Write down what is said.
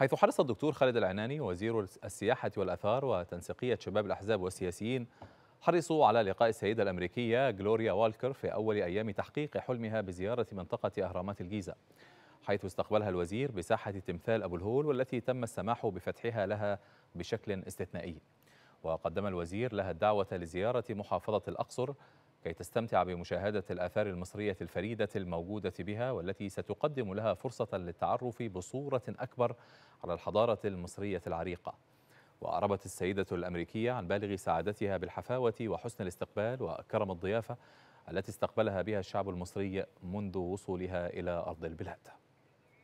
حيث حرص الدكتور خالد العناني وزير السياحة والأثار وتنسيقية شباب الأحزاب والسياسيين حرصوا على لقاء السيدة الأمريكية جلوريا والكر في أول أيام تحقيق حلمها بزيارة منطقة أهرامات الجيزة حيث استقبلها الوزير بساحة تمثال أبو الهول والتي تم السماح بفتحها لها بشكل استثنائي وقدم الوزير لها الدعوة لزيارة محافظة الأقصر كي تستمتع بمشاهدة الآثار المصرية الفريدة الموجودة بها والتي ستقدم لها فرصة للتعرف بصورة أكبر على الحضارة المصرية العريقة وأعربت السيدة الأمريكية عن بالغ سعادتها بالحفاوة وحسن الاستقبال وكرم الضيافة التي استقبلها بها الشعب المصري منذ وصولها إلى أرض البلاد